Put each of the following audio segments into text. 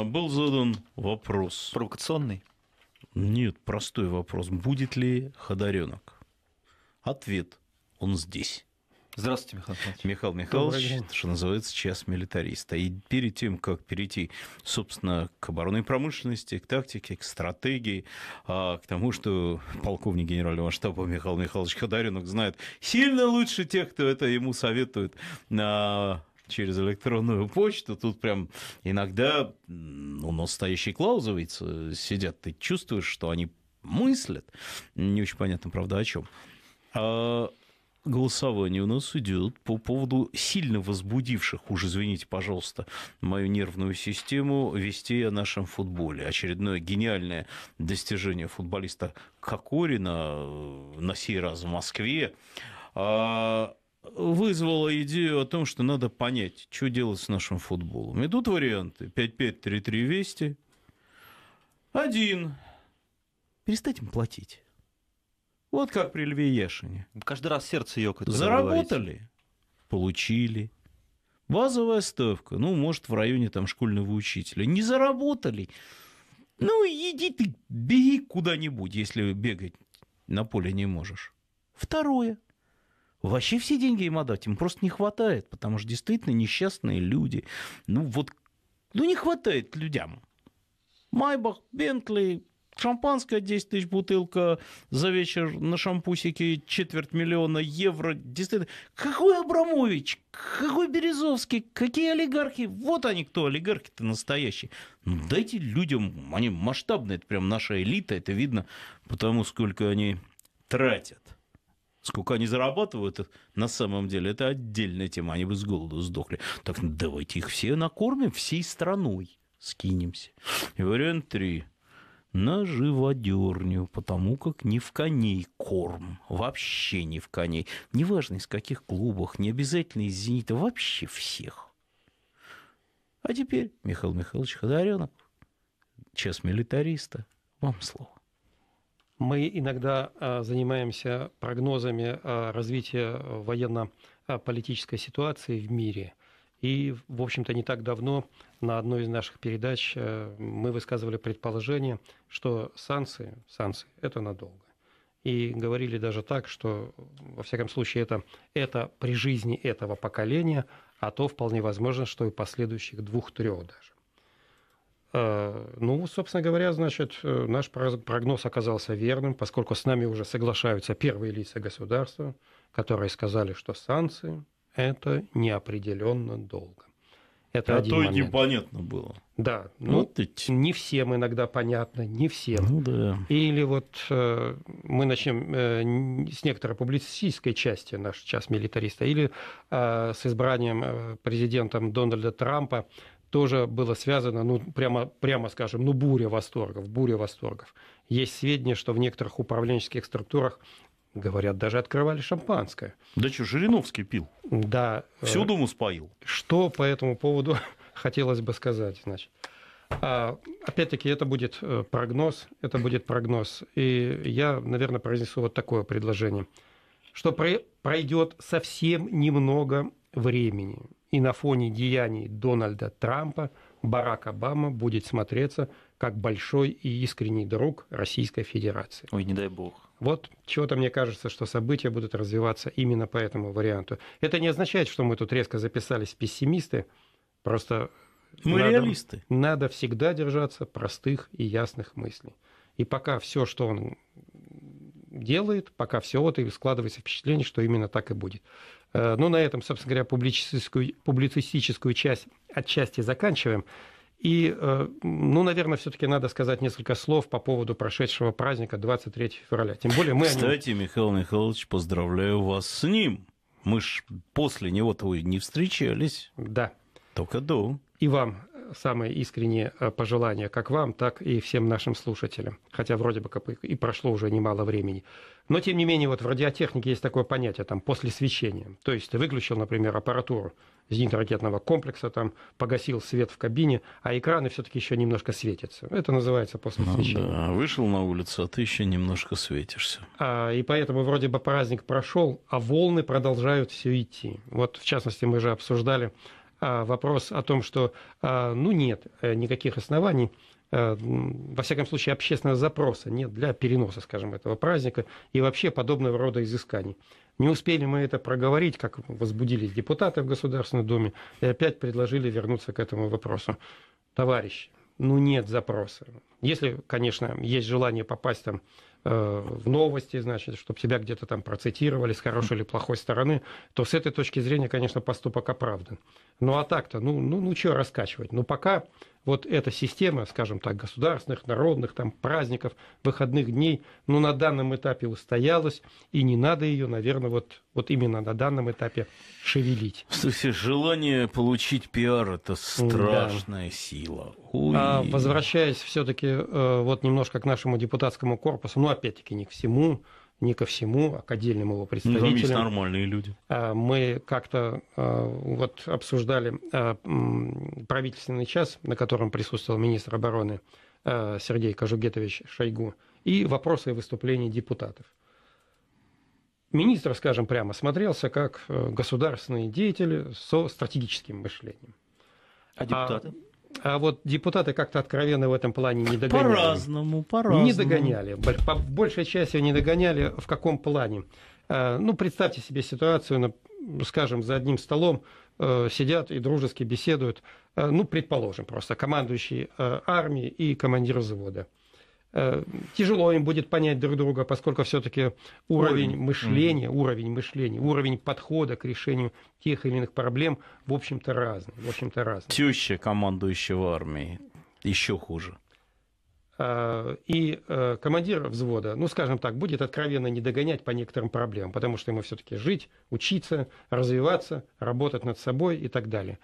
А был задан вопрос. Провокационный? Нет, простой вопрос. Будет ли Ходоренок? Ответ. Он здесь. Здравствуйте, Михаил Михайлович. Михаил Михайлович, что называется, час милитариста. И перед тем, как перейти, собственно, к оборонной промышленности, к тактике, к стратегии, а, к тому, что полковник генерального штаба Михаил Михайлович Ходаренок знает сильно лучше тех, кто это ему советует а, через электронную почту. Тут прям иногда ну, настоящие клаузовицы сидят. Ты чувствуешь, что они мыслят. Не очень понятно, правда, о чем. А голосование у нас идет по поводу сильно возбудивших, уж извините, пожалуйста, мою нервную систему, вести о нашем футболе. Очередное гениальное достижение футболиста Кокорина, э, на сей раз в Москве. А вызвало идею о том, что надо понять, что делать с нашим футболом. Идут варианты 5533 Вести. Один. Перестать им платить. Вот как при Льве Яшине. Каждый раз сердце ёкает. Заработали, получили. Базовая ставка, ну, может, в районе там школьного учителя. Не заработали. Ну, иди ты, беги куда-нибудь, если бегать на поле не можешь. Второе – вообще все деньги им отдать, им просто не хватает, потому что действительно несчастные люди. Ну вот, ну не хватает людям. Майбах, Бентли, шампанское 10 тысяч бутылка за вечер на шампусике, четверть миллиона евро. Действительно, какой Абрамович, какой Березовский, какие олигархи? Вот они кто, олигархи-то настоящие. Ну, дайте людям, они масштабные, это прям наша элита, это видно потому сколько они тратят. Сколько они зарабатывают на самом деле, это отдельная тема. Они бы с голоду сдохли. Так ну, давайте их все накормим всей страной. Скинемся. И вариант три на живодерню, потому как не в коней корм, вообще не в коней. Неважно, из каких клубах, не обязательно из «Зенита», вообще всех. А теперь Михаил Михайлович Ходоренок, час милитариста, вам слово. Мы иногда э, занимаемся прогнозами э, развития э, военно-политической ситуации в мире. И, в общем-то, не так давно на одной из наших передач мы высказывали предположение, что санкции, санкции – это надолго. И говорили даже так, что, во всяком случае, это, это при жизни этого поколения, а то вполне возможно, что и последующих двух-трех даже. Э, ну, собственно говоря, значит, э, наш прогноз оказался верным, поскольку с нами уже соглашаются первые лица государства, которые сказали, что санкции – это неопределенно долго. Это а один то момент. и непонятно было. Да, ну, вот ведь. не всем иногда понятно, не всем. Ну, да. Или вот э, мы начнем э, с некоторой публицистической части, наш час милитариста, или э, с избранием э, президентом Дональда Трампа тоже было связано, ну, прямо, прямо скажем, ну, буря восторгов, буря восторгов. Есть сведения, что в некоторых управленческих структурах, говорят, даже открывали шампанское. Да что, Жириновский пил? Да. Э, Всю Думу споил. Что по этому поводу хотелось бы сказать, значит. А, опять-таки, это будет э, прогноз, это будет прогноз. И я, наверное, произнесу вот такое предложение, что пройдет совсем немного времени, и на фоне деяний Дональда Трампа Барак Обама будет смотреться как большой и искренний друг Российской Федерации. Ой, не дай бог. Вот чего-то мне кажется, что события будут развиваться именно по этому варианту. Это не означает, что мы тут резко записались пессимисты, просто мы надо, реалисты. Надо всегда держаться простых и ясных мыслей. И пока все, что он делает, пока все вот и складывается впечатление, что именно так и будет. Э, ну, на этом, собственно говоря, публицистическую, публицистическую часть отчасти заканчиваем. И, э, ну, наверное, все-таки надо сказать несколько слов по поводу прошедшего праздника 23 февраля. Тем более мы... Кстати, нем... Михаил Михайлович, поздравляю вас с ним. Мы ж после него-то не встречались. Да. Только до. И вам самые искренние э, пожелания как вам, так и всем нашим слушателям. Хотя вроде бы и прошло уже немало времени. Но тем не менее, вот в радиотехнике есть такое понятие там после свечения. То есть ты выключил, например, аппаратуру зенитно-ракетного комплекса, там погасил свет в кабине, а экраны все-таки еще немножко светятся. Это называется после ну, свечения. Да. Вышел на улицу, а ты еще немножко светишься. А, и поэтому вроде бы праздник прошел, а волны продолжают все идти. Вот в частности мы же обсуждали а, вопрос о том, что а, ну нет э, никаких оснований э, во всяком случае, общественного запроса нет для переноса, скажем, этого праздника и вообще подобного рода изысканий. Не успели мы это проговорить, как возбудились депутаты в Государственной Думе, и опять предложили вернуться к этому вопросу. Товарищи, ну нет запроса. Если, конечно, есть желание попасть там Э, в новости, значит, чтобы тебя где-то там процитировали с хорошей или плохой стороны, то с этой точки зрения, конечно, поступок оправдан. Ну а так-то, ну, ну, ну что раскачивать? Ну пока вот эта система, скажем так, государственных, народных, там, праздников, выходных дней, ну, на данном этапе устоялась, и не надо ее, наверное, вот, вот именно на данном этапе шевелить. Слушайте, желание получить пиар – это страшная да. сила. Ой. А возвращаясь все-таки э, вот немножко к нашему депутатскому корпусу, ну, опять-таки, не к всему, не ко всему, а к отдельным его представителям. Ну, там есть нормальные люди. А, мы как-то а, вот обсуждали а, правительственный час, на котором присутствовал министр обороны Сергей Кожугетович Шойгу, и вопросы и выступления депутатов. Министр, скажем прямо, смотрелся как э, государственный деятель со стратегическим мышлением. А депутаты? А а вот депутаты как-то откровенно в этом плане не догоняли. По-разному, по-разному. Не догоняли. Большая часть части не догоняли. В каком плане? А, ну, представьте себе ситуацию, скажем, за одним столом э, сидят и дружески беседуют, э, ну, предположим, просто командующий э, армии и командир завода. Э, тяжело им будет понять друг друга, поскольку все-таки уровень, уровень мышления, mm уровень мышления, уровень подхода к решению тех или иных проблем, в общем-то, разный. В общем-то, разный. Теща командующего армии, еще хуже э, и э, командир взвода, ну, скажем так, будет откровенно не догонять по некоторым проблемам, потому что ему все-таки жить, учиться, развиваться, работать над собой и так далее.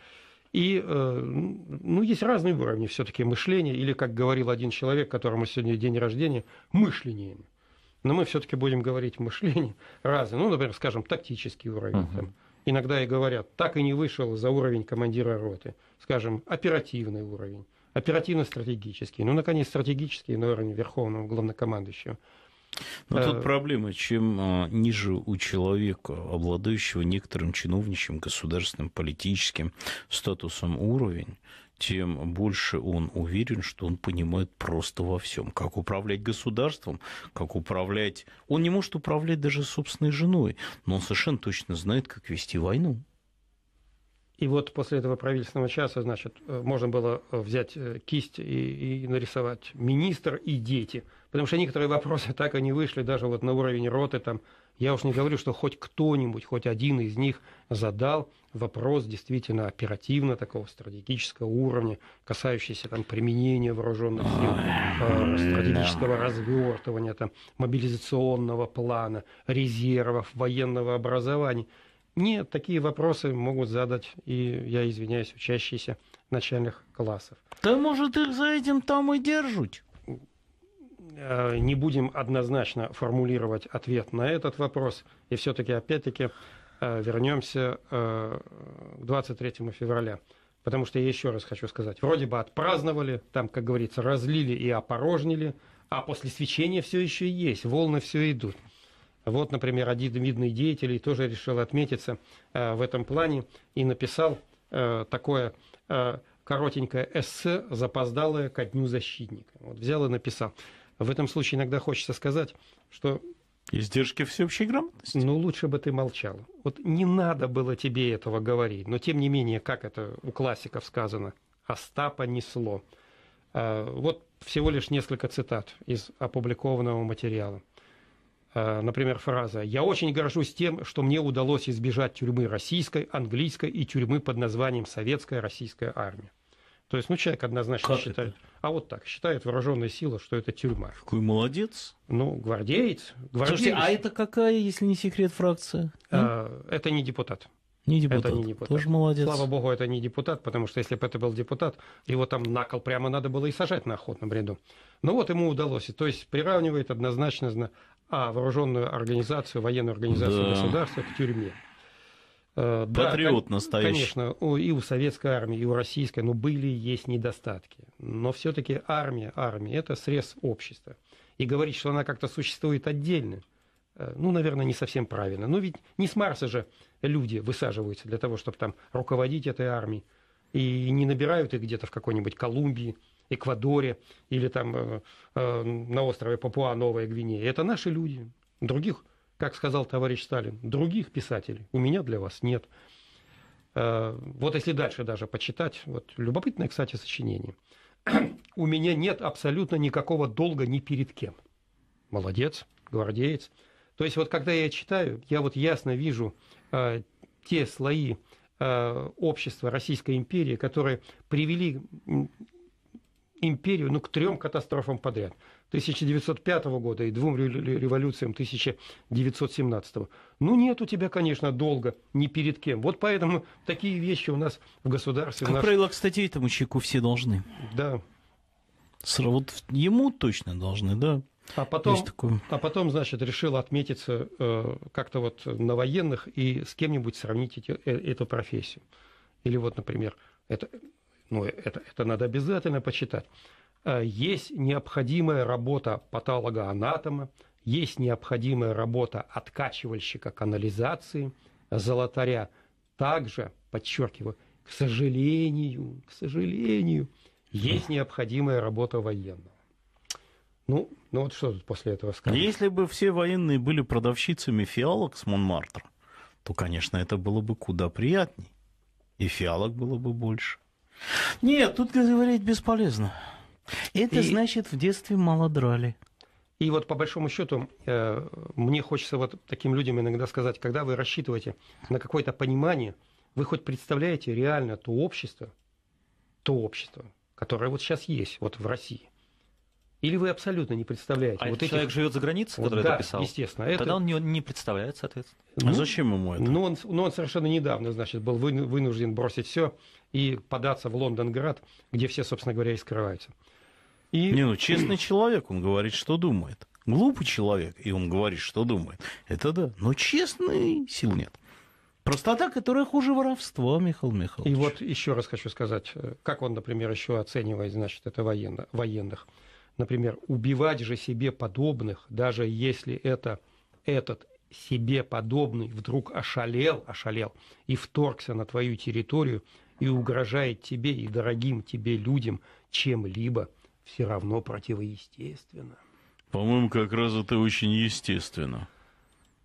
И э, ну, есть разные уровни все-таки мышления, или, как говорил один человек, которому сегодня день рождения, мышлением. Но мы все-таки будем говорить мышление разные. Ну, например, скажем, тактический уровень. Uh-huh. Там, иногда и говорят, так и не вышел за уровень командира роты. Скажем, оперативный уровень, оперативно-стратегический. Ну, наконец, стратегический на уровне верховного главнокомандующего. Но ну, тут э, проблема, чем а, ниже у человека, обладающего некоторым чиновничьим, государственным, политическим статусом уровень, тем больше он уверен, что он понимает просто во всем. Как управлять государством, как управлять... Он не может управлять даже собственной женой, но он совершенно точно знает, как вести войну. И вот после этого правительственного часа, значит, э, можно было э, взять кисть и, и нарисовать министр и дети – Потому что некоторые вопросы так и не вышли даже вот на уровень роты. Там, я уж не говорю, что хоть кто-нибудь, хоть один из них задал вопрос действительно оперативно такого стратегического уровня, касающийся там, применения вооруженных сил, э, стратегического развертывания, там, мобилизационного плана, резервов, военного образования. Нет, такие вопросы могут задать и, я извиняюсь, учащиеся начальных классов. Да может их за этим там и держать. Э, не будем однозначно формулировать ответ на этот вопрос. И все-таки, опять-таки, э, вернемся э, к 23 февраля. Потому что я еще раз хочу сказать, вроде бы отпраздновали, там, как говорится, разлили и опорожнили, а после свечения все еще есть, волны все идут. Вот, например, один видный деятель тоже решил отметиться в этом плане и написал такое коротенькое эссе, запоздалое ко Дню Защитника. Вот взял и написал. В этом случае иногда хочется сказать, что... Издержки всеобщей грамотности? Ну, лучше бы ты молчал. Вот не надо было тебе этого говорить. Но, тем не менее, как это у классиков сказано, Остапа несло. А, вот всего лишь несколько цитат из опубликованного материала. А, например, фраза «Я очень горжусь тем, что мне удалось избежать тюрьмы российской, английской и тюрьмы под названием Советская Российская Армия». То есть, ну, человек однозначно как считает... Это? а вот так считает вооруженная сила, что это тюрьма. Какой молодец. Ну, гвардеец. гвардеец. Слушайте, а это какая, если не секрет, фракция? А, это не депутат. Не депутат. Это не депутат. Тоже молодец. Слава богу, это не депутат, потому что если бы это был депутат, его там на кол прямо надо было и сажать на охотном ряду. Но ну вот ему удалось. то есть приравнивает однозначно а вооруженную организацию, военную организацию да. государства к тюрьме. Э, да, Патриот настоящий. Конечно, и у советской армии, и у российской, но были и есть недостатки. Но все-таки армия, армия – это срез общества. И говорить, что она как-то существует отдельно, э, ну, наверное, не совсем правильно. Но ведь не с Марса же люди высаживаются для того, чтобы там руководить этой армией. И не набирают их где-то в какой-нибудь Колумбии, Эквадоре или там э, э, на острове Папуа-Новая Гвинея. Это наши люди. Других как сказал товарищ Сталин, других писателей у меня для вас нет. Э, вот если дальше даже почитать, вот любопытное, кстати, сочинение. «У меня нет абсолютно никакого долга ни перед кем». Молодец, гвардеец. То есть вот когда я читаю, я вот ясно вижу э, те слои э, общества Российской империи, которые привели империю ну, к трем катастрофам подряд – 1905 года и двум революциям 1917. го Ну нет у тебя, конечно, долга ни перед кем. Вот поэтому такие вещи у нас в государстве. Как наш... правило, кстати, этому человеку все должны. Да. Вот ему точно должны, да. А потом, такое... а потом, значит, решил отметиться э, как-то вот на военных и с кем-нибудь сравнить эти, э, эту профессию. Или вот, например, это, ну, это, это надо обязательно почитать. Э, есть необходимая работа патологоанатома, есть необходимая работа откачивальщика канализации, золотаря. Также, подчеркиваю, к сожалению, к сожалению, есть необходимая работа военного. Ну, ну вот что тут после этого сказать? Если бы все военные были продавщицами фиалок с Монмартра, то, конечно, это было бы куда приятней. И фиалок было бы больше. Нет, тут говорить бесполезно. Это и... значит, в детстве мало драли. И вот по большому счету, э, мне хочется вот таким людям иногда сказать, когда вы рассчитываете на какое-то понимание, вы хоть представляете реально то общество, то общество, которое вот сейчас есть вот в России. Или вы абсолютно не представляете. А вот этих... человек живет за границей, который вот, это да, писал? естественно. Это... Тогда он не, не представляет, соответственно. А ну, а зачем ему это? Ну он, ну, ну он совершенно недавно, значит, был вынужден бросить все и податься в Лондонград, где все, собственно говоря, и скрываются. И... Не, ну честный человек, он говорит, что думает. Глупый человек, и он говорит, что думает. Это да. Но честный сил нет. Простота, которая хуже воровства, Михаил Михайлович. И вот еще раз хочу сказать, э, как он, например, еще оценивает, значит, это военно, военных. Например, убивать же себе подобных, даже если это этот себе подобный вдруг ошалел, ошалел и вторгся на твою территорию и угрожает тебе и дорогим тебе людям чем-либо – все равно противоестественно. По-моему, как раз это очень естественно.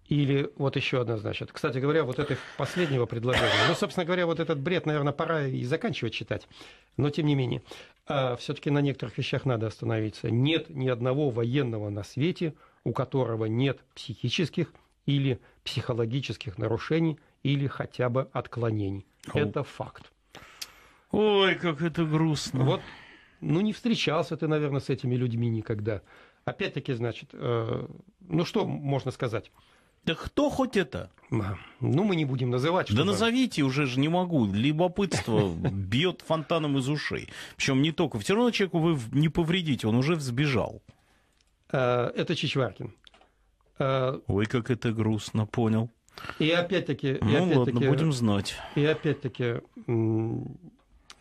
Или вот еще одна, значит. Кстати говоря, вот это последнего предложения. Ну, собственно говоря, вот этот бред, наверное, пора и заканчивать читать. Но тем не менее, а, все-таки на некоторых вещах надо остановиться. Нет ни одного военного на свете, у которого нет психических или психологических нарушений или хотя бы отклонений. О. Это факт. Ой, как это грустно. Вот ну, не встречался ты, наверное, с этими людьми никогда. Опять-таки, значит, э, ну что можно сказать? Да кто хоть это? Ну, мы не будем называть. Да назовите уже же не могу. Любопытство бьет фонтаном из ушей. Причем не только. Все равно человеку вы не повредите, он уже взбежал. Э, это Чичваркин. Э, Ой, как это грустно, понял. И опять-таки... Ну опять ладно, будем знать. И опять-таки,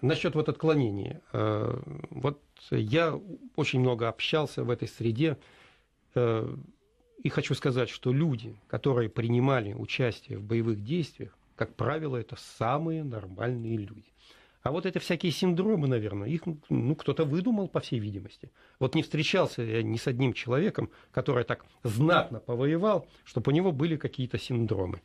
Насчет вот отклонения, э, Вот я очень много общался в этой среде, э, и хочу сказать, что люди, которые принимали участие в боевых действиях, как правило, это самые нормальные люди. А вот это всякие синдромы, наверное, их ну, кто-то выдумал, по всей видимости. Вот не встречался я ни с одним человеком, который так знатно повоевал, чтобы у него были какие-то синдромы.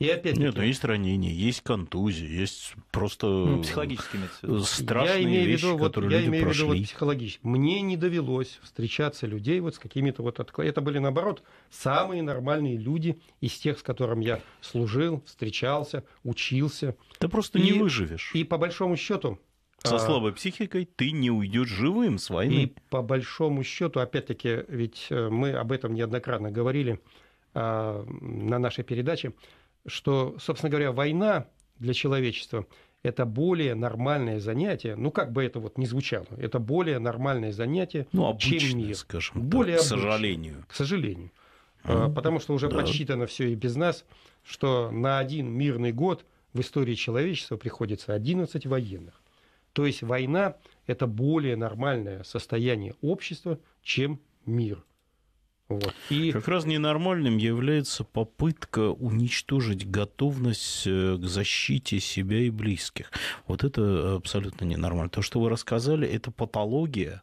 И опять Нет, ну, есть ранения, есть контузии, есть просто ну, психологические э, страшные я имею вещи, виду, которые вот, люди Я имею в виду вот психологически. Мне не довелось встречаться людей вот с какими-то вот... Это были, наоборот, самые нормальные люди из тех, с которыми я служил, встречался, учился. Ты просто и, не выживешь. И по большому счету со а, слабой психикой ты не уйдешь живым с войны. И по большому счету, опять-таки, ведь э, мы об этом неоднократно говорили а, на нашей передаче, что, собственно говоря, война для человечества – это более нормальное занятие, ну как бы это вот ни звучало, это более нормальное занятие, ну, обычное, чем мир. Скажем так, более к сожалению. К сожалению. Mm, Потому что уже да. подсчитано все и без нас, что на один мирный год в истории человечества приходится 11 военных. То есть война – это более нормальное состояние общества, чем мир – вот. И... Как раз ненормальным является попытка уничтожить готовность э, к защите себя и близких. Вот это э, абсолютно ненормально. То, что вы рассказали, это патология,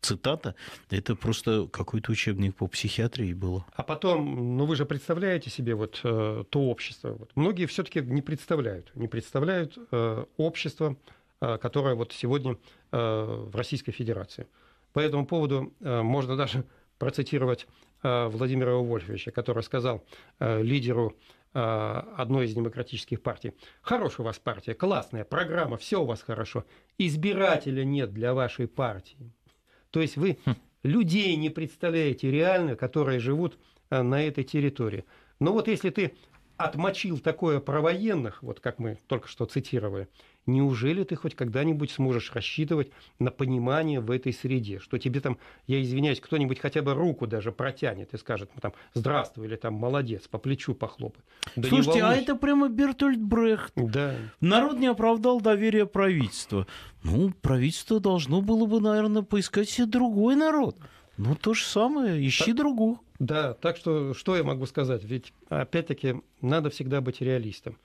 цитата, это просто какой-то учебник по психиатрии было. А потом, ну вы же представляете себе вот э, то общество. Вот. Многие все-таки не представляют, не представляют э, общество, э, которое вот сегодня э, в Российской Федерации. По этому поводу э, можно даже процитировать э, Владимира Вольфовича, который сказал э, лидеру э, одной из демократических партий. Хорошая у вас партия, классная программа, все у вас хорошо. Избирателя нет для вашей партии. То есть вы хм. людей не представляете реально, которые живут на этой территории. Но вот если ты отмочил такое про военных, вот как мы только что цитировали, Неужели ты хоть когда-нибудь сможешь рассчитывать на понимание в этой среде, что тебе там, я извиняюсь, кто-нибудь хотя бы руку даже протянет и скажет, ну, там, здравствуй, или там, молодец, по плечу похлопает. Да Слушайте, а это прямо Бертольд Брехт. Да. Народ не оправдал доверие правительства. Ну, правительство должно было бы, наверное, поискать себе другой народ. Ну, то же самое, ищи так, другу. Да, так что что я могу сказать? Ведь, опять-таки, надо всегда быть реалистом.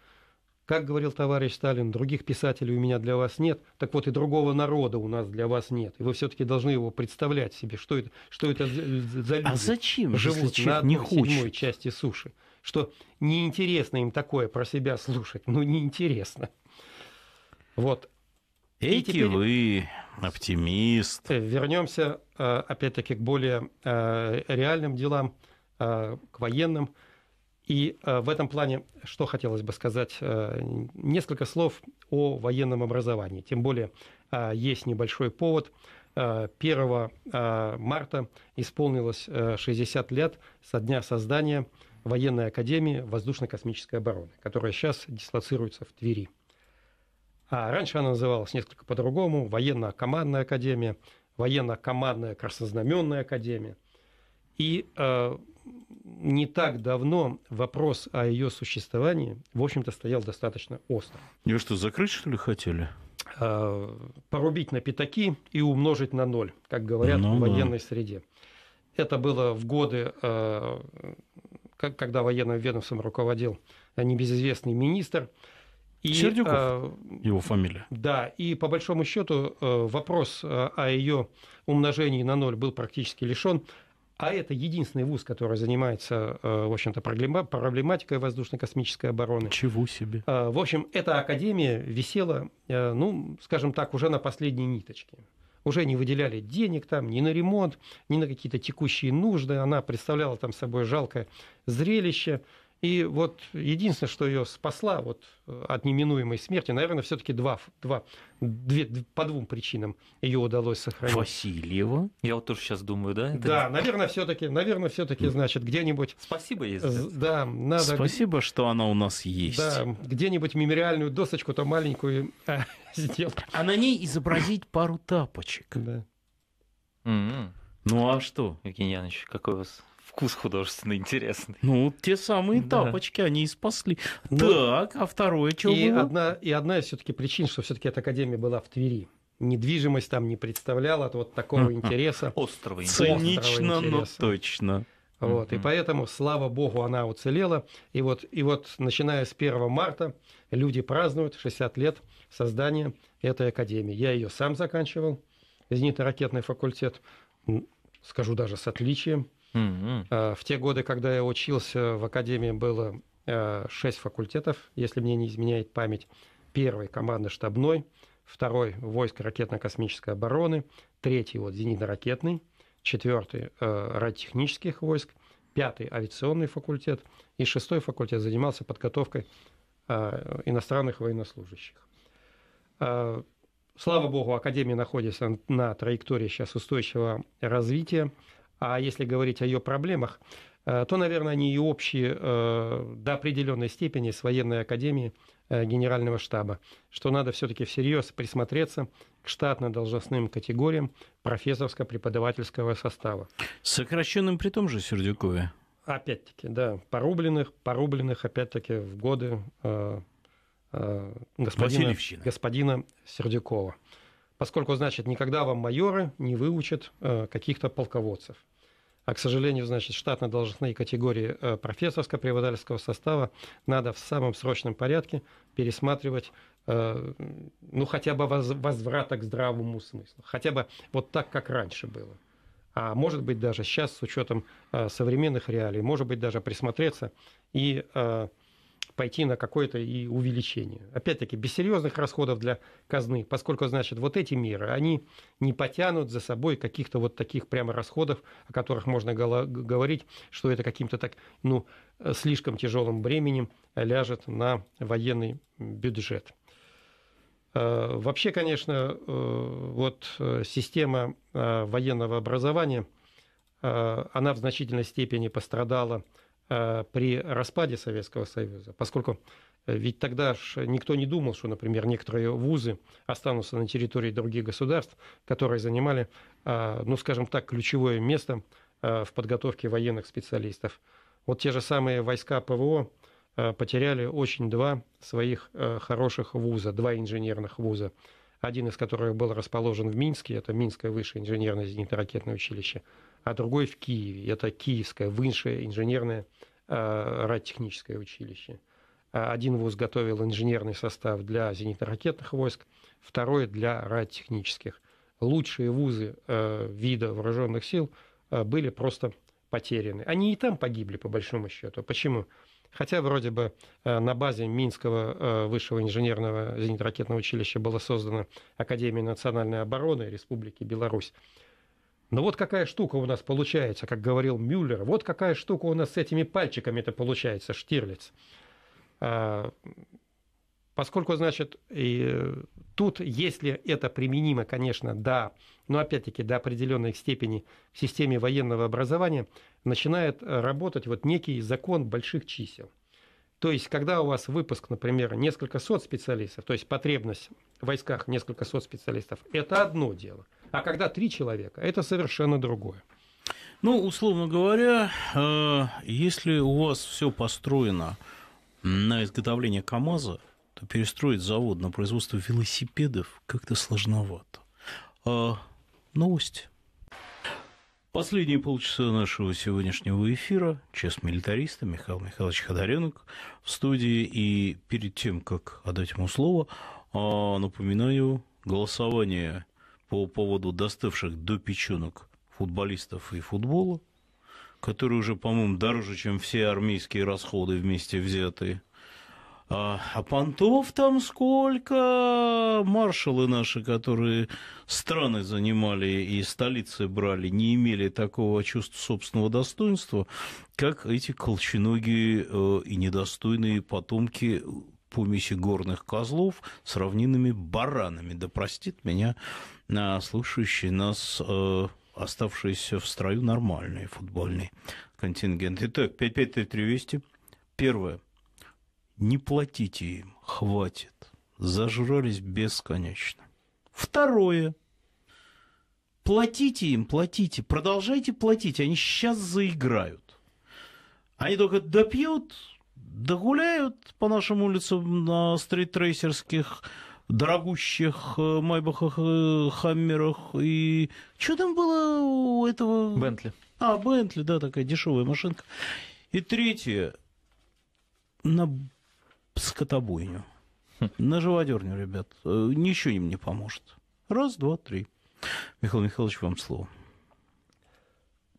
Как говорил товарищ Сталин, других писателей у меня для вас нет, так вот и другого народа у нас для вас нет. И вы все-таки должны его представлять себе, что это, что это за а люди. А зачем, живут если на одной не седьмой части суши? Что неинтересно им такое про себя слушать, ну неинтересно. Вот. Эти теперь... вы оптимист. Э, вернемся э, опять-таки к более э, реальным делам, к военным и э, в этом плане, что хотелось бы сказать, э, несколько слов о военном образовании. Тем более э, есть небольшой повод. 1 марта исполнилось 60 лет со дня создания военной академии воздушно-космической обороны, которая сейчас дислоцируется в Твери. А раньше она называлась несколько по-другому – военно-командная академия, военно-командная краснознаменная академия. И не так давно вопрос о ее существовании, в общем-то, стоял достаточно остро. Ее что, закрыть, что ли, хотели? А, порубить на пятаки и умножить на ноль, как говорят ну, в военной да. среде. Это было в годы, а, когда военным ведомством руководил небезызвестный министр. И, Сердюков, э, его фамилия. Да, и по большому счету э, вопрос о ее умножении на ноль был практически лишен а это единственный вуз, который занимается, э, в общем-то, проблематикой воздушно-космической обороны. Чего себе. Э, в общем, эта академия висела, э, ну, скажем так, уже на последней ниточке. Уже не выделяли денег там ни на ремонт, ни на какие-то текущие нужды. Она представляла там собой жалкое зрелище. И вот единственное, что ее спасла вот э, от неминуемой смерти, наверное, все-таки два, два, две, по двум причинам ее удалось сохранить. Васильева? Я вот тоже сейчас думаю, да? Это да, наверное, все-таки, наверное, все-таки, значит, где-нибудь. Спасибо есть. Да, надо. Спасибо, что она у нас есть. Да, где-нибудь мемориальную досочку то маленькую а, сделать. А на ней изобразить пару тапочек. Да. М-м. Ну а что? Евгений Янович, какой у вас вкус художественный интересный. Ну, те самые да. тапочки, они и спасли. Но... Ну, так, а второе чего и было? Одна, и одна из все-таки причин, что все-таки эта академия была в Твери недвижимость там не представляла от вот такого интереса. Острого интереса. Цинично, но точно. Вот, mm-hmm. и поэтому, слава богу, она уцелела. И вот, и вот, начиная с 1 марта, люди празднуют 60 лет создания этой академии. Я ее сам заканчивал, зенитно-ракетный факультет, скажу даже с отличием. Mm-hmm. В те годы, когда я учился, в академии было э, шесть факультетов, если мне не изменяет память. Первый – командно-штабной, второй – войск ракетно-космической обороны, третий – вот зенитно-ракетный, четвертый э, – радиотехнических войск, пятый – авиационный факультет, и шестой факультет занимался подготовкой иностранных военнослужащих. Слава богу, Академия находится на траектории сейчас устойчивого развития. А если говорить о ее проблемах, э, то, наверное, они и общие э, до определенной степени с военной академией э, генерального штаба, что надо все-таки всерьез присмотреться к штатно-должностным категориям профессорско-преподавательского состава. сокращенным при том же Сердюкове? Опять-таки, да, порубленных, порубленных, опять-таки, в годы э, э, господина, господина Сердюкова поскольку, значит, никогда вам майоры не выучат э, каких-то полководцев. А, к сожалению, значит, штатно-должностные категории э, профессорско-преподавательского состава надо в самом срочном порядке пересматривать, э, ну, хотя бы возврата к здравому смыслу, хотя бы вот так, как раньше было. А может быть, даже сейчас, с учетом современных реалий, может быть, даже присмотреться и пойти на какое-то и увеличение. Опять-таки, без серьезных расходов для казны, поскольку, значит, вот эти меры, они не потянут за собой каких-то вот таких прямо расходов, о которых можно говорить, что это каким-то так, ну, слишком тяжелым бременем ляжет на военный бюджет. Э, вообще, конечно, э, вот э, система военного образования, она в значительной степени пострадала Э, при распаде Советского Союза, поскольку э, ведь тогда ж никто не думал, что, например, некоторые вузы останутся на территории других государств, которые занимали, э, ну, скажем так, ключевое место в подготовке военных специалистов. Вот те же самые войска ПВО потеряли очень два своих хороших вуза, два инженерных вуза, один из которых был расположен в Минске, это Минское высшее инженерное зенитно-ракетное училище – а другой в Киеве. Это Киевское высшее инженерное э, радиотехническое училище. Э, один вуз готовил инженерный состав для зенитно-ракетных войск, второй для радиотехнических. Лучшие вузы э, вида вооруженных сил были просто потеряны. Они и там погибли, по большому счету. Почему? Хотя вроде бы на базе Минского высшего инженерного зенитно-ракетного училища была создана Академия национальной обороны Республики Беларусь. Но ну вот какая штука у нас получается, как говорил Мюллер, вот какая штука у нас с этими пальчиками то получается, Штирлиц. А, поскольку, значит, и э, тут, если это применимо, конечно, да, но опять-таки до определенной степени в системе военного образования, начинает э, работать вот некий закон больших чисел. То есть, когда у вас выпуск, например, несколько сот специалистов, то есть потребность в войсках несколько сот специалистов, это одно дело. А когда три человека, это совершенно другое. Ну, условно говоря, э, если у вас все построено на изготовление КАМАЗа, то перестроить завод на производство велосипедов как-то сложновато. А, Новость. Последние полчаса нашего сегодняшнего эфира «Час милитариста» Михаил Михайлович Ходоренок в студии. И перед тем, как отдать ему слово, а, напоминаю голосование по поводу доставших до печенок футболистов и футбола, которые уже, по-моему, дороже, чем все армейские расходы вместе взятые – а, а понтов там сколько? Маршалы наши, которые страны занимали и столицы брали, не имели такого чувства собственного достоинства, как эти колченогие э, и недостойные потомки помеси горных козлов с равнинными баранами. Да простит меня а, слушающий нас э, оставшиеся в строю нормальные футбольные контингенты. Итак, 5533 Вести. Первое – не платите им, хватит. Зажрались бесконечно. Второе. Платите им, платите, продолжайте платить, они сейчас заиграют. Они только допьют, догуляют по нашим улицам на стритрейсерских дорогущих э, Майбахах, э, Хаммерах и... Что там было у этого... Бентли. А, Бентли, да, такая дешевая машинка. И третье, на скотобойню, на живодерню, ребят. Э, ничего им не поможет. Раз, два, три. Михаил Михайлович, вам слово.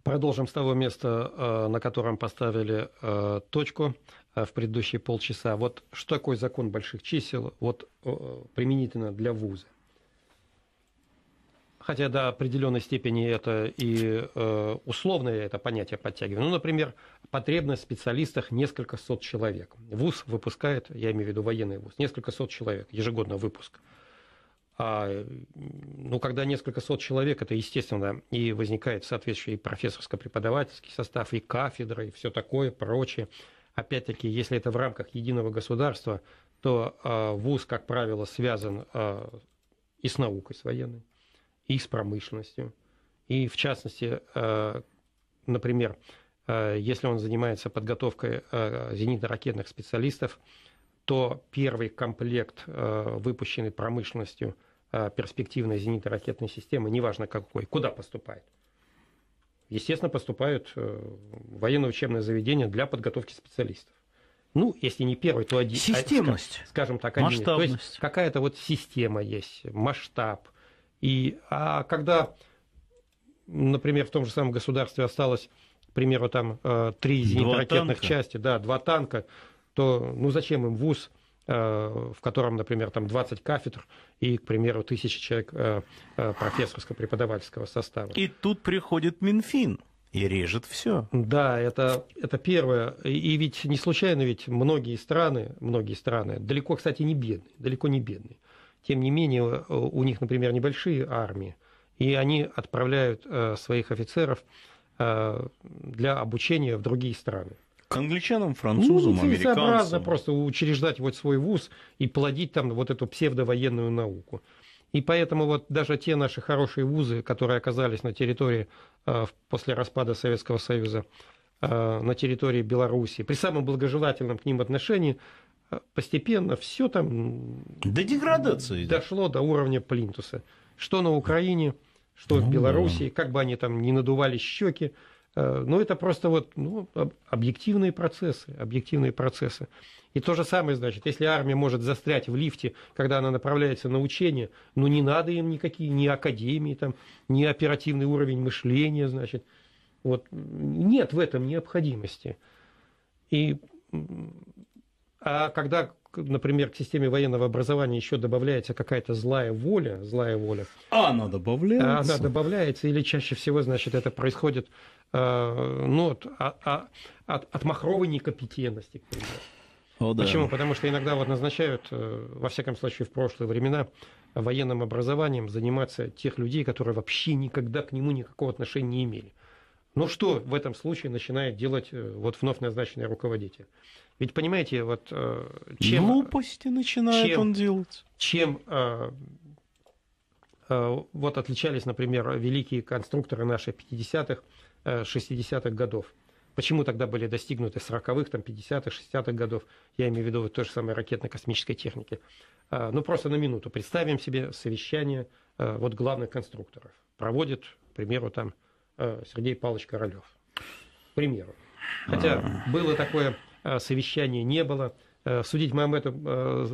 Продолжим с того места, э, на котором поставили э, точку в предыдущие полчаса. Вот что такое закон больших чисел, вот применительно для вуза хотя до определенной степени это и э, условное это понятие подтягиваем. Ну, например, потребность в специалистах несколько сот человек. ВУЗ выпускает, я имею в виду военный ВУЗ, несколько сот человек, ежегодно выпуск. А, ну, когда несколько сот человек, это, естественно, и возникает соответствующий профессорско-преподавательский состав, и кафедры и все такое, прочее. Опять-таки, если это в рамках единого государства, то э, ВУЗ, как правило, связан э, и с наукой, с военной и с промышленностью. И в частности, э, например, э, если он занимается подготовкой э, зенитно-ракетных специалистов, то первый комплект, выпущенный промышленностью перспективной зенитно-ракетной системы, неважно какой, куда поступает? Естественно, поступают военно-учебное заведение для подготовки специалистов. Ну, если не первый, то один. А, Системность. Скажем так, один. Масштабность. То есть какая-то вот система есть, масштаб – и, а когда, например, в том же самом государстве осталось, к примеру, там э, три зенитно-ракетных части, да, два танка, то ну зачем им ВУЗ, э, в котором, например, там 20 кафедр и, к примеру, тысячи человек э, профессорско-преподавательского состава. И тут приходит Минфин и режет все. Да, это, это первое. И ведь не случайно ведь многие страны, многие страны, далеко, кстати, не бедные, далеко не бедные, тем не менее, э, у них, например, небольшие армии, и они отправляют э, своих офицеров э, для обучения в другие страны. К англичанам, французам, ну, американцам. просто учреждать вот свой вуз и плодить там вот эту псевдовоенную науку. И поэтому вот даже те наши хорошие вузы, которые оказались на территории после распада Советского Союза, на территории Беларуси, при самом благожелательном к ним отношении, Э, постепенно все там до деградации дошло до уровня плинтуса. Что на Украине, что ну, в Белоруссии, да. как бы они там не надували щеки. Э, Но ну, это просто вот ну, объективные процессы, объективные процессы. И то же самое, значит, если армия может застрять в лифте, когда она направляется на учение, ну не надо им никакие, ни академии, там, ни оперативный уровень мышления, значит. Вот нет в этом необходимости. И а когда, например, к системе военного образования еще добавляется какая-то злая воля, злая воля. А она добавляется. А она добавляется, или чаще всего, значит, это происходит э, ну, от, от, а, от, от махровой некомпетентности, к примеру. О, да. Почему? Потому что иногда вот назначают, э, во всяком случае, в прошлые времена военным образованием заниматься тех людей, которые вообще никогда к нему никакого отношения не имели. Ну что в этом случае начинает делать э, вот вновь назначенный руководитель? Ведь понимаете, вот э, чем... Глупости начинает чем, он делать. Чем э, вот отличались, например, великие конструкторы наших 50-х, 60-х годов. Почему тогда были достигнуты 40-х, там, 50-х, 60-х годов, я имею в виду вот той же самой ракетно-космической техники. Ну, просто на минуту представим себе совещание вот главных конструкторов. Проводит, к примеру, там Э, Сергей Павлович Королёв, к примеру. Хотя а. было такое э, совещание, не было. Э, судить мы об этом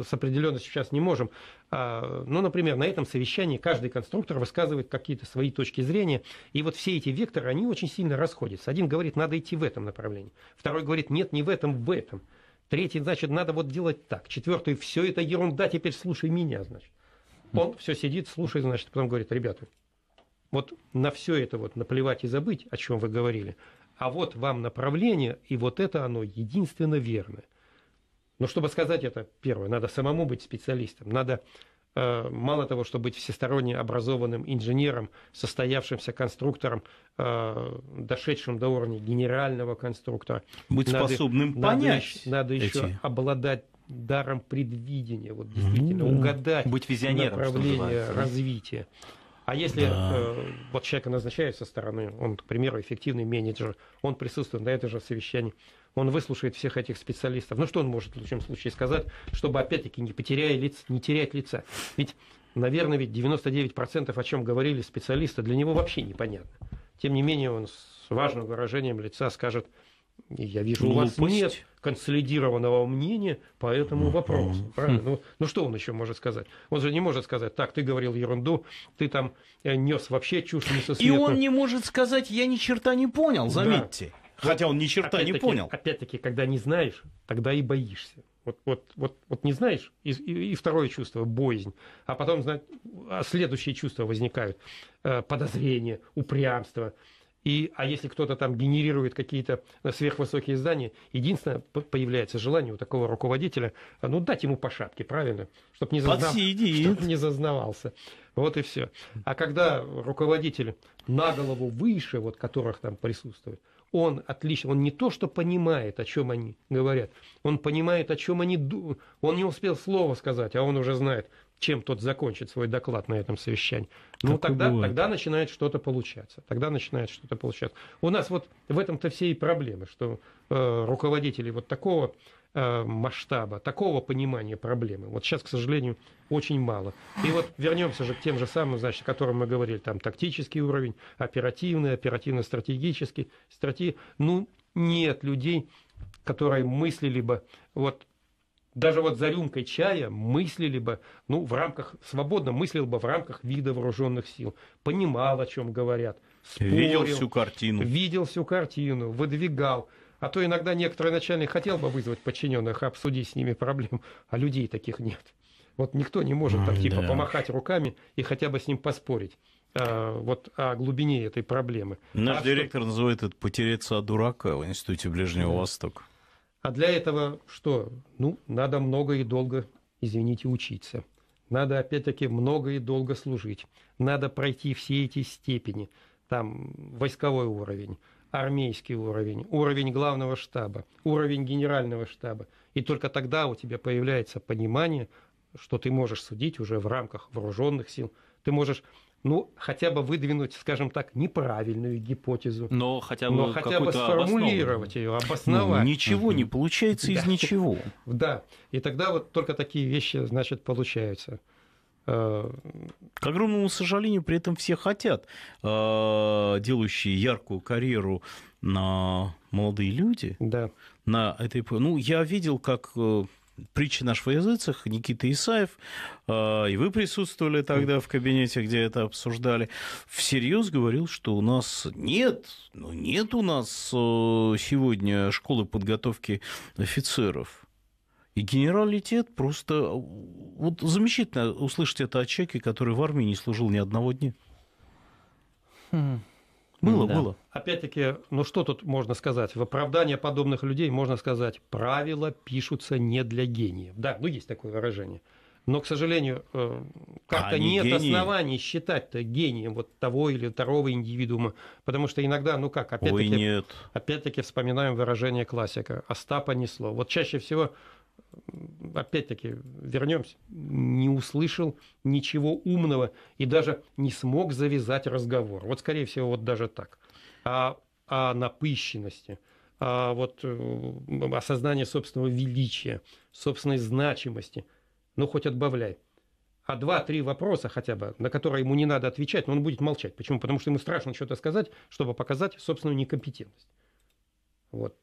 с определенностью сейчас не можем. А, Но, ну, например, на этом совещании каждый конструктор высказывает какие-то свои точки зрения. И вот все эти векторы, они очень сильно расходятся. Один говорит, надо идти в этом направлении. Второй говорит, нет, не в этом, в этом. Третий, значит, надо вот делать так. Четвертый, все это ерунда, теперь слушай меня, значит. Он все сидит, слушает, значит, потом говорит, ребята, вот на все это вот наплевать и забыть, о чем вы говорили. А вот вам направление, и вот это оно единственно верное. Но чтобы сказать это, первое, надо самому быть специалистом. Надо э, мало того, чтобы быть всесторонне образованным инженером, состоявшимся конструктором, э, дошедшим до уровня генерального конструктора. Быть надо, способным надо, понять. Надо еще эти... обладать даром предвидения, вот действительно ну, угадать быть визионером, направление развития. Да? А если да. э, вот человека назначают со стороны, он, к примеру, эффективный менеджер, он присутствует на этом же совещании, он выслушает всех этих специалистов. Ну что он может в лучшем случае сказать, чтобы опять-таки не, потеряя лиц, не терять лица? Ведь, наверное, ведь 99% о чем говорили специалисты, для него вообще непонятно. Тем не менее, он с важным выражением лица скажет – я вижу, Глупость. Ну, у вас нет консолидированного мнения по этому ну, вопросу. Ну. Правильно? Ну, ну что он еще может сказать? Он же не может сказать, так, ты говорил ерунду, ты там э, нес вообще чушь несусветную. И он не может сказать, я ни черта не понял, заметьте. Да. Хотя он ни черта опять не понял. Опять-таки, когда не знаешь, тогда и боишься. Вот, вот, вот, вот не знаешь, и, и, и второе чувство – боязнь. А потом а следующие чувства возникают э, – подозрение, упрямство – и, а если кто-то там генерирует какие-то э, сверхвысокие здания, единственное, появляется желание у такого руководителя, э, ну, дать ему по шапке, правильно? Чтобы не, зазнав... чтоб не зазнавался. Вот и все. А когда руководитель на голову выше, вот которых там присутствует, он отлично, он не то, что понимает, о чем они говорят, он понимает, о чем они думают. Он не успел слова сказать, а он уже знает, чем тот закончит свой доклад на этом совещании. Ну, тогда, тогда начинает что-то получаться. Тогда начинает что-то получаться. У нас вот в этом-то все и проблемы, что э, руководители вот такого Э, масштаба, такого понимания проблемы. Вот сейчас, к сожалению, очень мало. И вот вернемся же к тем же самым, значит, о котором мы говорили, там тактический уровень, оперативный, оперативно-стратегический, стратеги. Ну, нет людей, которые мыслили бы вот даже вот за рюмкой чая мыслили бы, ну, в рамках, свободно мыслил бы в рамках вида вооруженных сил, понимал, о чем говорят, спорил, видел всю картину, видел всю картину, выдвигал. А то иногда некоторые начальник хотел бы вызвать подчиненных, обсудить с ними проблем, а людей таких нет. Вот никто не может так типа да. помахать руками и хотя бы с ним поспорить а, вот о глубине этой проблемы. Наш а директор что... называет это «потереться от дурака» в Институте Ближнего да. Востока. А для этого что? Ну, надо много и долго, извините, учиться. Надо, опять-таки, много и долго служить. Надо пройти все эти степени. Там войсковой уровень, армейский уровень, уровень главного штаба, уровень генерального штаба. И только тогда у тебя появляется понимание, что ты можешь судить уже в рамках вооруженных сил. Ты можешь ну, хотя бы выдвинуть, скажем так, неправильную гипотезу. Но хотя бы, но хотя бы сформулировать ее, обосновать. Ну, ничего не получается из ничего. Да, и тогда вот только такие вещи, значит, получаются. К огромному сожалению, при этом все хотят, э, делающие яркую карьеру на молодые люди. Да. На этой... Ну, я видел, как э, притчи нашего языцах, Никита Исаев, э, и вы присутствовали тогда в кабинете, где это обсуждали, всерьез говорил, что у нас нет, ну нет у нас сегодня школы подготовки офицеров. И генералитет просто... Вот замечательно услышать это от человека, который в армии не служил ни одного дня. Хм. Было, ну да. было. Опять-таки, ну что тут можно сказать? В оправдание подобных людей можно сказать, правила пишутся не для гениев. Да, ну есть такое выражение. Но, к сожалению, э, как-то а нет гении. оснований считать-то гением вот того или второго индивидуума. Потому что иногда, ну как, опять-таки, опять-таки вспоминаем выражение классика. Остапа несло. Вот чаще всего опять-таки вернемся, не услышал ничего умного и даже не смог завязать разговор. Вот, скорее всего, вот даже так. А о напыщенности, о вот, э, осознание собственного величия, собственной значимости, ну, хоть отбавляй. А два-три вопроса хотя бы, на которые ему не надо отвечать, но он будет молчать. Почему? Потому что ему страшно что-то сказать, чтобы показать собственную некомпетентность. Вот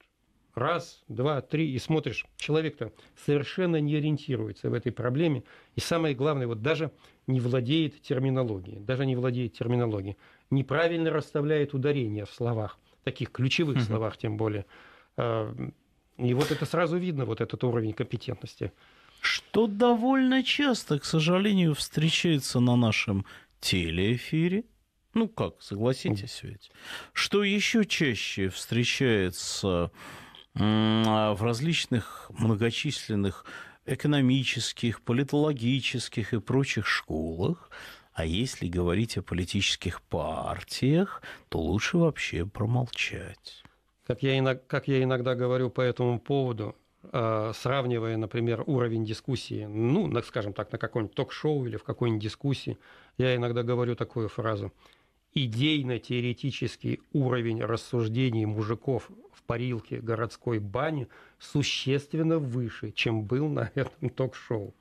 раз, два, три, и смотришь, человек-то совершенно не ориентируется в этой проблеме, и самое главное, вот даже не владеет терминологией, даже не владеет терминологией, неправильно расставляет ударения в словах, таких ключевых угу. словах тем более. А, и вот это сразу видно, вот этот уровень компетентности. Что довольно часто, к сожалению, встречается на нашем телеэфире. Ну как, согласитесь ведь. Что еще чаще встречается а, в различных многочисленных экономических, политологических и прочих школах. А если говорить о политических партиях, то лучше вообще промолчать. Как я, иногда, как я иногда говорю по этому поводу, а, сравнивая, например, уровень дискуссии, ну, скажем так, на каком-нибудь ток-шоу или в какой-нибудь дискуссии, я иногда говорю такую фразу – идейно-теоретический уровень рассуждений мужиков в парилке городской бани существенно выше, чем был на этом ток-шоу.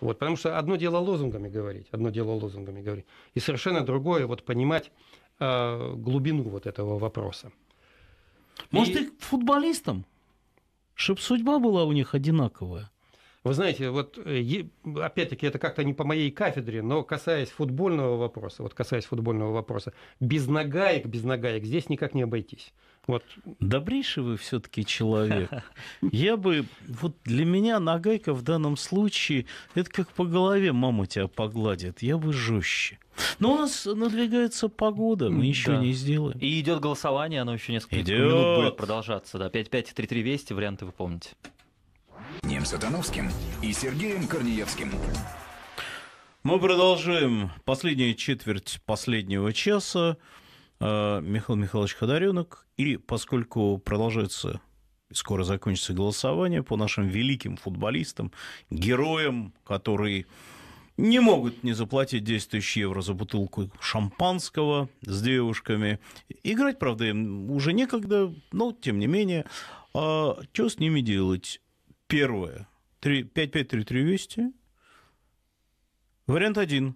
Вот, потому что одно дело лозунгами говорить, одно дело лозунгами говорить, и совершенно другое вот понимать э, глубину вот этого вопроса. Может, и... и футболистам, чтобы судьба была у них одинаковая? Вы знаете, вот э, опять-таки это как-то не по моей кафедре, но касаясь футбольного вопроса, вот касаясь футбольного вопроса, без нагаек, без нагаек здесь никак не обойтись. Вот. Добрейший вы все-таки человек. Я бы, вот для меня нагайка в данном случае, это как по голове мама тебя погладит, я бы жестче. Но у нас надвигается погода, мы еще да. не сделаем. И идет голосование, оно еще несколько идет. минут будет продолжаться. Да, 5533 Вести, варианты вы помните. Сатановским и Сергеем Корнеевским. Мы продолжаем последнюю четверть последнего часа. Э, Михаил Михайлович Ходоренок. И поскольку продолжается и скоро закончится голосование по нашим великим футболистам, героям, которые не могут не заплатить 10 тысяч евро за бутылку шампанского с девушками. Играть, правда, им уже некогда, но тем не менее. А что с ними делать? Первое. 553320. Вариант один.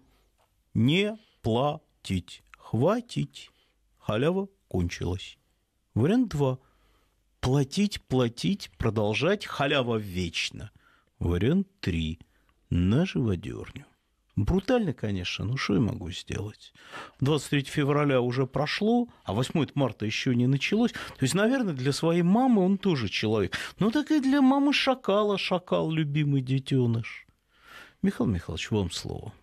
Не платить. Хватить. Халява кончилась. Вариант два. Платить, платить, продолжать. Халява вечно. Вариант три. На живодерню. Брутально, конечно, ну что я могу сделать? 23 февраля уже прошло, а 8 марта еще не началось. То есть, наверное, для своей мамы он тоже человек. Ну так и для мамы шакала, шакал, любимый детеныш. Михаил Михайлович, вам слово.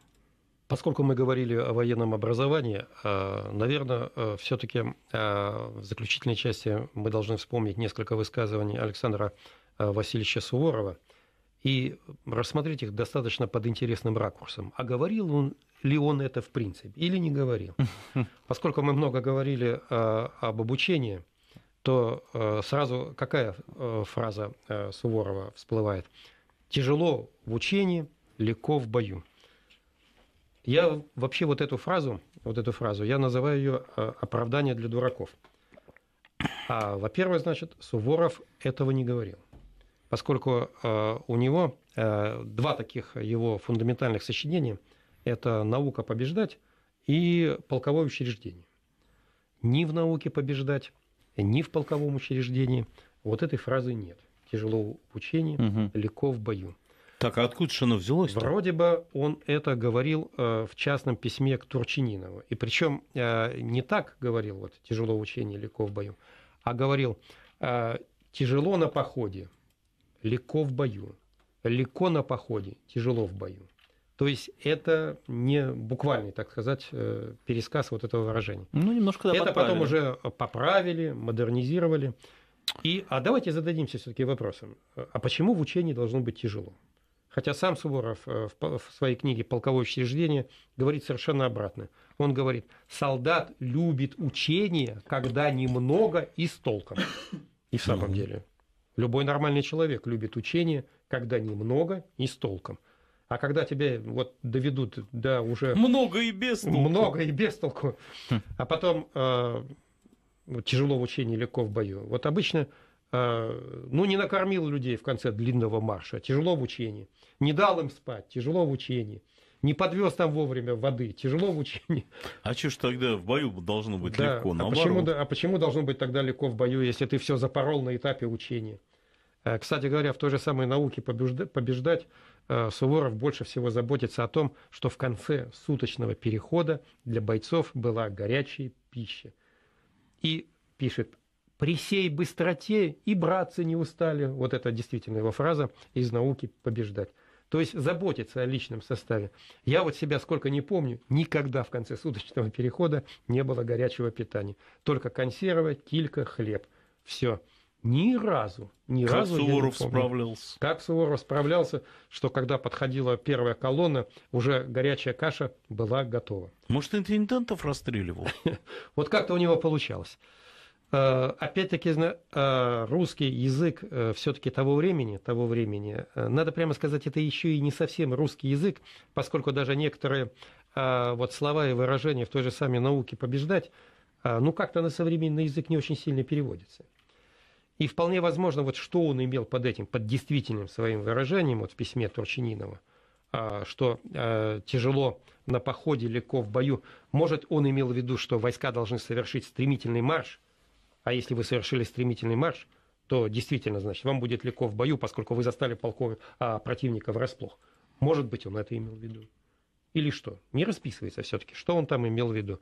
Поскольку мы говорили о военном образовании, э, наверное, э, все-таки э, в заключительной части мы должны вспомнить несколько высказываний Александра Васильевича Суворова – и рассмотреть их достаточно под интересным ракурсом. А говорил он, ли он это в принципе или не говорил? Поскольку мы много говорили а, об обучении, то а, сразу какая а, фраза а, Суворова всплывает? Тяжело в учении, легко в бою. Я вообще вот эту фразу, вот эту фразу, я называю ее оправдание для дураков. А, во-первых, значит, Суворов этого не говорил поскольку э, у него э, два таких его фундаментальных сочинения – это «Наука побеждать» и «Полковое учреждение». Ни в «Науке побеждать», ни в «Полковом учреждении» вот этой фразы нет. Тяжело в учении, угу. легко в бою. Так, а откуда же оно взялось? -то? Вроде бы он это говорил э, в частном письме к Турчининову. И причем не так говорил, вот тяжело в учении, легко в бою, а говорил тяжело на походе, легко в бою, легко на походе, тяжело в бою. То есть это не буквальный, так сказать, э, пересказ вот этого выражения. Ну, немножко да, Это подправили. потом уже э, поправили, модернизировали. И, а давайте зададимся все-таки вопросом, э, а почему в учении должно быть тяжело? Хотя сам Суворов в своей книге «Полковое учреждение» говорит совершенно обратно. Он говорит, солдат любит учение, когда немного и с толком. И в самом деле Любой нормальный человек любит учение, когда немного и с толком. А когда тебя вот доведут до уже... Много и без толку. Много и без толку. А потом э, тяжело в учении, легко в бою. Вот обычно, э, ну, не накормил людей в конце длинного марша. А тяжело в учении. Не дал им спать. Тяжело в учении не подвез там вовремя воды, тяжело в учении. А что ж тогда в бою должно быть да. легко, А почему, а почему должно быть тогда легко в бою, если ты все запорол на этапе учения? Э, кстати говоря, в той же самой науке побеждать э, Суворов больше всего заботится о том, что в конце суточного перехода для бойцов была горячая пища. И пишет, при сей быстроте и братцы не устали. Вот это действительно его фраза из науки побеждать. То есть заботиться о личном составе. Я вот себя сколько не помню, никогда в конце суточного перехода не было горячего питания. Только консервы, килька, хлеб. Все. Ни разу, ни как разу Суворов я не помню. справлялся. Как Суворов справлялся, что когда подходила первая колонна, уже горячая каша была готова. Может, интендантов расстреливал? Вот как-то у него получалось. Э, опять-таки, э, русский язык э, все-таки того времени, того времени, надо прямо сказать, это еще и не совсем русский язык, поскольку даже некоторые вот слова и выражения в той же самой науке побеждать, ну как-то на современный язык не очень сильно переводится. И вполне возможно, вот что он имел под этим, под действительным своим выражением, вот в письме Турчининова, что тяжело на походе, легко в бою. Может, он имел в виду, что войска должны совершить стремительный марш – а если вы совершили стремительный марш, то действительно, значит, вам будет легко в бою, поскольку вы застали полков... а, противника врасплох. Может быть, он это имел в виду. Или что? Не расписывается все-таки, что он там имел в виду.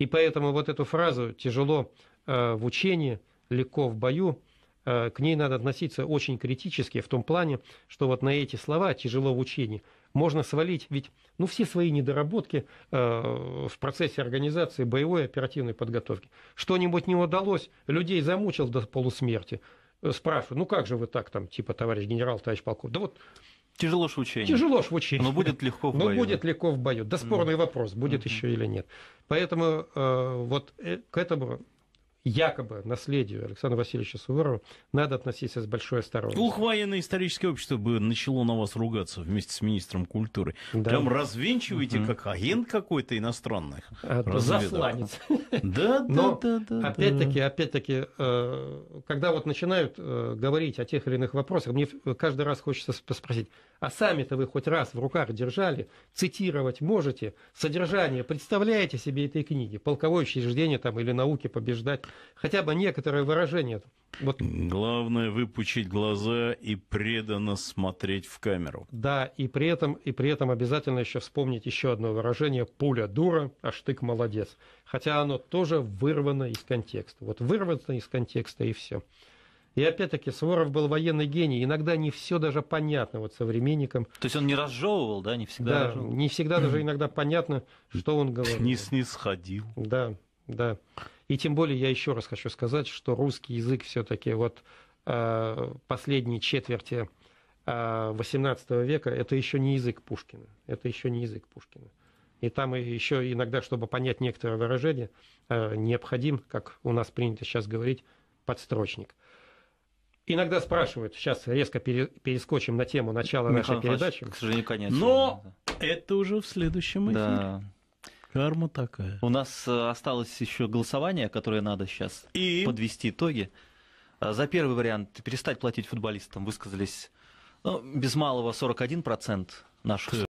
И поэтому вот эту фразу «тяжело э, в учении, легко в бою» э, к ней надо относиться очень критически в том плане, что вот на эти слова «тяжело в учении» можно свалить, ведь ну, все свои недоработки э, в процессе организации боевой оперативной подготовки. Что-нибудь не удалось, людей замучил до полусмерти. Э, спрашиваю, ну как же вы так там, типа, товарищ генерал, товарищ полковник? Да вот Тяжело ж в учении. Тяжело ж в учении. Но будет легко в ну, бою. Но будет легко в бою. Да спорный вопрос, будет еще или нет. Поэтому э, вот э, к этому якобы наследию Александра Васильевича Суворова надо относиться с большой осторожностью. Ух, военно-историческое общество бы начало на вас ругаться вместе с министром культуры. Да. Прям развенчиваете, угу. как агент какой-то иностранных. А, засланец. Да, да, Но, да, да. Опять-таки, опять-таки, э, когда вот начинают э, говорить о тех или иных вопросах, мне каждый раз хочется спросить, а сами-то вы хоть раз в руках держали, цитировать можете, содержание представляете себе этой книги, полковое учреждение там или науки побеждать хотя бы некоторое выражение. Вот. Главное выпучить глаза и преданно смотреть в камеру. Да, и при этом, и при этом обязательно еще вспомнить еще одно выражение «пуля дура, а штык молодец». Хотя оно тоже вырвано из контекста. Вот вырвано из контекста и все. И опять-таки Суворов был военный гений. Иногда не все даже понятно вот современникам. То есть он не разжевывал, да, не всегда. Да, разжевывал. не всегда даже иногда понятно, что он говорил. Не снисходил. Да, да. И тем более я еще раз хочу сказать, что русский язык все-таки вот э, последней четверти XVIII э, века это еще не язык Пушкина. Это еще не язык Пушкина. И там еще иногда, чтобы понять некоторое выражение, э, необходим, как у нас принято сейчас говорить, подстрочник. Иногда спрашивают, сейчас резко перескочим на тему начала Михаил нашей передачи. К сожалению, конечно. Но это уже в следующем эфире. Да. Карма такая. У нас э, осталось еще голосование, которое надо сейчас И... подвести итоги. А, за первый вариант перестать платить футболистам высказались ну, без малого 41% наших